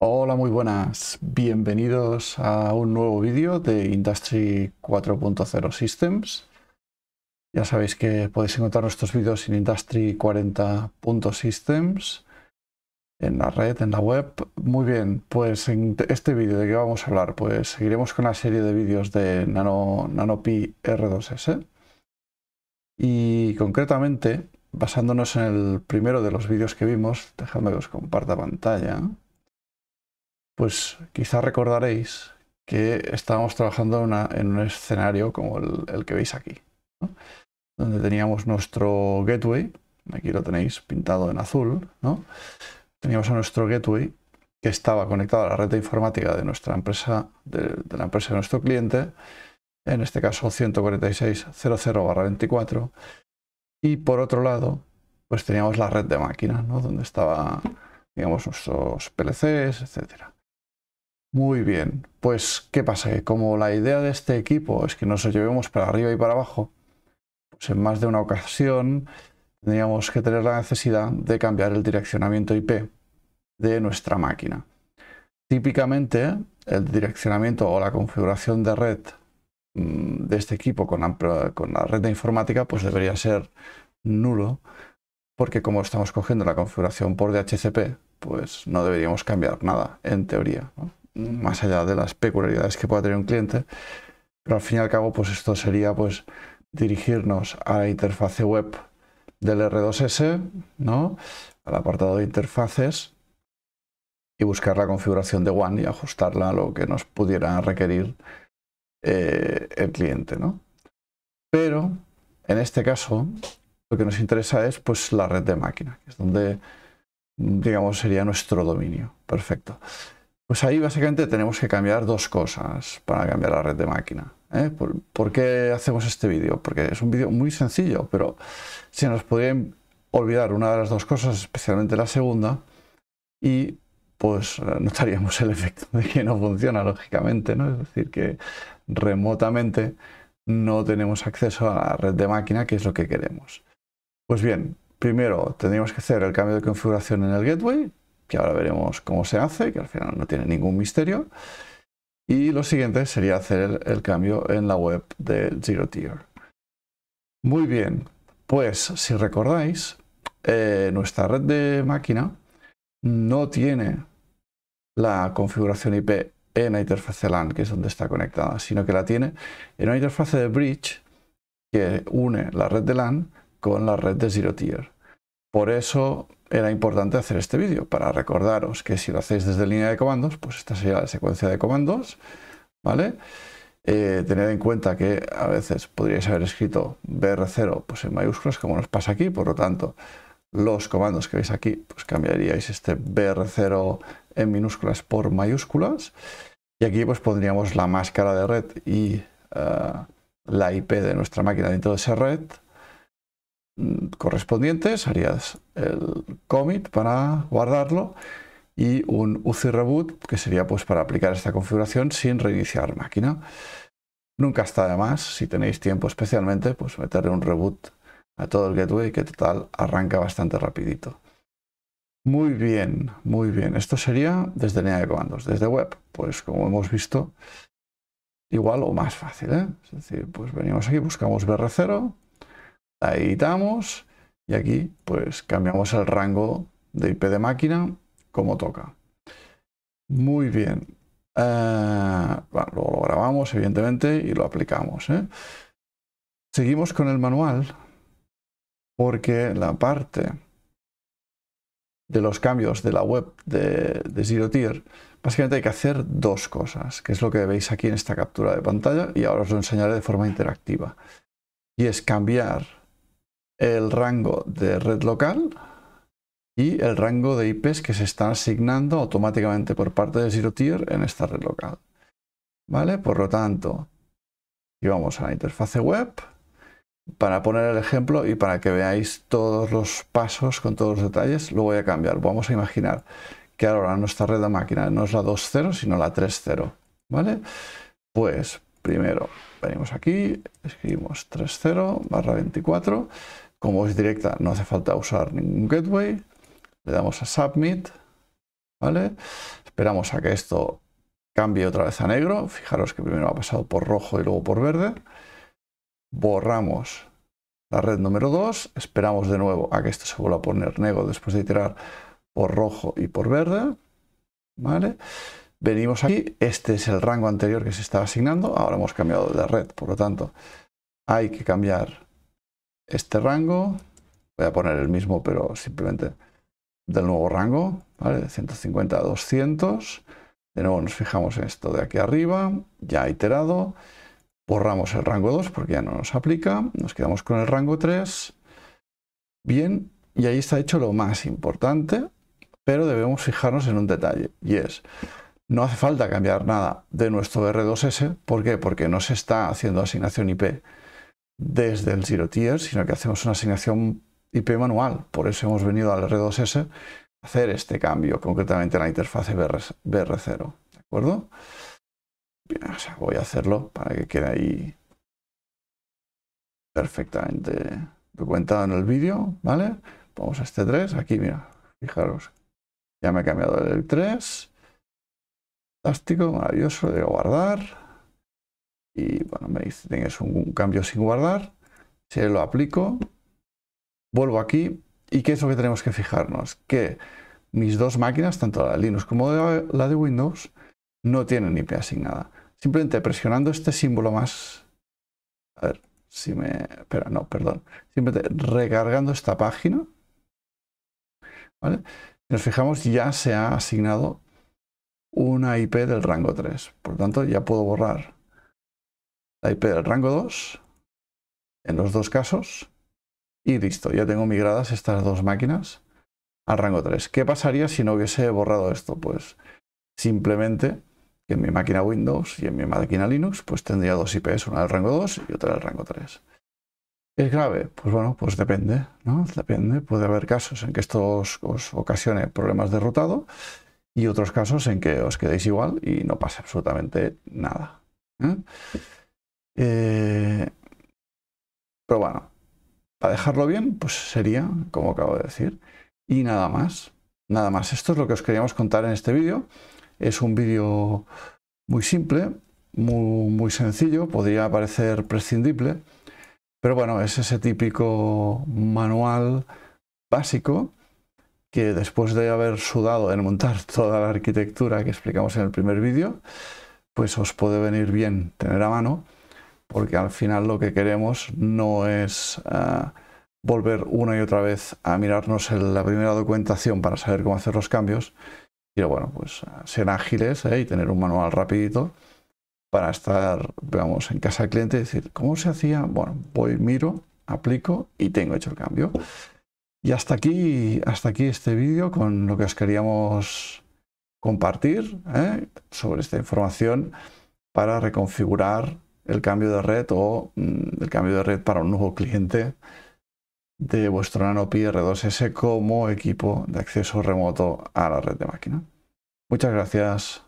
Hola, muy buenas. Bienvenidos a un nuevo vídeo de Industry 4.0 Systems. Ya sabéis que podéis encontrar nuestros vídeos en Industry Systems, en la red, en la web. Muy bien, pues en este vídeo de qué vamos a hablar, pues seguiremos con la serie de vídeos de Nano, NanoPi R2S. Y concretamente, basándonos en el primero de los vídeos que vimos, dejadme que os comparta pantalla pues quizá recordaréis que estábamos trabajando en un escenario como el, que veis aquí, donde teníamos nuestro gateway, aquí lo tenéis pintado en azul, teníamos a nuestro gateway que estaba conectado a la red de informática de nuestra empresa, de, la empresa de nuestro cliente, en este caso 146.00/24, y por otro lado, pues teníamos la red de máquinas, donde estaba, digamos, nuestros PLCs, etcétera. Muy bien, pues ¿qué pasa? Que como la idea de este equipo es que nos llevemos para arriba y para abajo, pues en más de una ocasión tendríamos que tener la necesidad de cambiar el direccionamiento IP de nuestra máquina. Típicamente el direccionamiento o la configuración de red mm, de este equipo con la, con la red de informática pues debería ser nulo porque como estamos cogiendo la configuración por DHCP pues no deberíamos cambiar nada en teoría más allá de las peculiaridades que pueda tener un cliente, pero al fin y al cabo, pues esto sería pues dirigirnos a la interfase web del R2S, s Al apartado de interfaces y buscar la configuración de One y ajustarla a lo que nos pudiera requerir eh, el cliente, ¿no? Pero en este caso, lo que nos interesa es pues la red de máquina, que es donde digamos sería nuestro dominio. Perfecto. Pues ahí básicamente tenemos que cambiar dos cosas para cambiar la red de máquina. ¿eh? ¿Por, qué hacemos este vídeo? Porque es un vídeo muy sencillo, pero se nos podría olvidar una de las dos cosas, especialmente la segunda, y pues eh, notaríamos el efecto de que no funciona lógicamente, ¿no? Es decir, que remotamente no tenemos acceso a la red de máquina, que es lo que queremos. Pues bien, primero tendríamos que hacer el cambio de configuración en el gateway, que ahora veremos cómo se hace, que al final no tiene ningún misterio. Y lo siguiente sería hacer el, cambio en la web de Zero Tier. Muy bien, pues si recordáis, eh, nuestra red de máquina no tiene la configuración IP en la interfaz LAN, que es donde está conectada, sino que la tiene en una interfaz de bridge que une la red de LAN con la red de Zero Tier. Por eso era importante hacer este vídeo, para recordaros que si lo hacéis desde línea de comandos, pues esta sería la secuencia de comandos, ¿vale? Eh, tened en cuenta que a veces podríais haber escrito br0 pues en mayúsculas, como nos pasa aquí, por lo tanto, los comandos que veis aquí, pues cambiaríais este br0 en minúsculas por mayúsculas, y aquí pues pondríamos la máscara de red y eh, la IP de nuestra máquina dentro de esa red, correspondientes, harías el commit para guardarlo y un UCI reboot que sería pues para aplicar esta configuración sin reiniciar máquina. Nunca está de más, si tenéis tiempo especialmente, pues meterle un reboot a todo el gateway que total arranca bastante rapidito. Muy bien, muy bien. Esto sería desde línea de comandos, desde web. Pues como hemos visto, igual o más fácil. ¿eh? Es decir, pues venimos aquí, buscamos BR0, la editamos y aquí pues cambiamos el rango de IP de máquina como toca. Muy bien. Eh, luego lo grabamos, evidentemente, y lo aplicamos. ¿eh? Seguimos con el manual porque la parte de los cambios de la web de, de Zero Tier, básicamente hay que hacer dos cosas, que es lo que veis aquí en esta captura de pantalla y ahora os lo enseñaré de forma interactiva. Y es cambiar el rango de red local y el rango de IPs que se están asignando automáticamente por parte de Zero Tier en esta red local. ¿Vale? Por lo tanto, y vamos a la interfase web para poner el ejemplo y para que veáis todos los pasos con todos los detalles, lo voy a cambiar. Vamos a imaginar que ahora nuestra red de máquina no es la 2.0, sino la 3.0. ¿Vale? Pues primero venimos aquí, escribimos 3.0 barra 24 como es directa, no hace falta usar ningún gateway. Le damos a Submit. ¿Vale? Esperamos a que esto cambie otra vez a negro. Fijaros que primero ha pasado por rojo y luego por verde. Borramos la red número 2. Esperamos de nuevo a que esto se vuelva a poner negro después de iterar por rojo y por verde. ¿Vale? Venimos aquí. Este es el rango anterior que se estaba asignando. Ahora hemos cambiado de red. Por lo tanto, hay que cambiar este rango, voy a poner el mismo, pero simplemente del nuevo rango, De 150 a 200. De nuevo nos fijamos en esto de aquí arriba, ya iterado. Borramos el rango 2 porque ya no nos aplica. Nos quedamos con el rango 3. Bien, y ahí está hecho lo más importante, pero debemos fijarnos en un detalle, y es, no hace falta cambiar nada de nuestro R2S. ¿Por qué? Porque no se está haciendo asignación IP desde el Zero Tier, sino que hacemos una asignación IP manual. Por eso hemos venido al R2S a hacer este cambio, concretamente en la interfaz BR, 0 ¿De acuerdo? voy a hacerlo para que quede ahí perfectamente documentado en el vídeo, ¿vale? Vamos a este 3, aquí, mira, fijaros, ya me ha cambiado el 3. Fantástico, maravilloso, le voy a guardar y bueno, me dice, tienes un cambio sin guardar, se lo aplico, vuelvo aquí y ¿qué es lo que tenemos que fijarnos? Que mis dos máquinas, tanto la de Linux como la de Windows, no tienen IP asignada. Simplemente presionando este símbolo más... A ver, si me... Espera, no, perdón. Simplemente recargando esta página. ¿Vale? nos fijamos, ya se ha asignado una IP del rango 3. Por lo tanto, ya puedo borrar la IP del rango 2 en los dos casos y listo, ya tengo migradas estas dos máquinas al rango 3. ¿Qué pasaría si no hubiese borrado esto? Pues simplemente que en mi máquina Windows y en mi máquina Linux pues tendría dos IPs, una del rango 2 y otra del rango 3. ¿Es grave? Pues bueno, pues depende, ¿no? Depende. Puede haber casos en que esto os, ocasione problemas de rotado y otros casos en que os quedéis igual y no pase absolutamente nada. ¿eh? Eh, pero bueno, para dejarlo bien, pues sería, como acabo de decir, y nada más. Nada más, esto es lo que os queríamos contar en este vídeo. Es un vídeo muy simple, muy, muy sencillo, podría parecer prescindible, pero bueno, es ese típico manual básico que después de haber sudado en montar toda la arquitectura que explicamos en el primer vídeo, pues os puede venir bien tener a mano porque al final lo que queremos no es eh, volver una y otra vez a mirarnos la primera documentación para saber cómo hacer los cambios, sino bueno, pues eh, ser ágiles eh, y tener un manual rapidito para estar, vamos, en casa del cliente y decir, ¿cómo se hacía? Bueno, voy, miro, aplico y tengo hecho el cambio. Y hasta aquí, hasta aquí este vídeo con lo que os queríamos compartir sobre esta información para reconfigurar el cambio de red o mm, el cambio de red para un nuevo cliente de vuestro NanoPi R2S como equipo de acceso remoto a la red de máquina. Muchas gracias.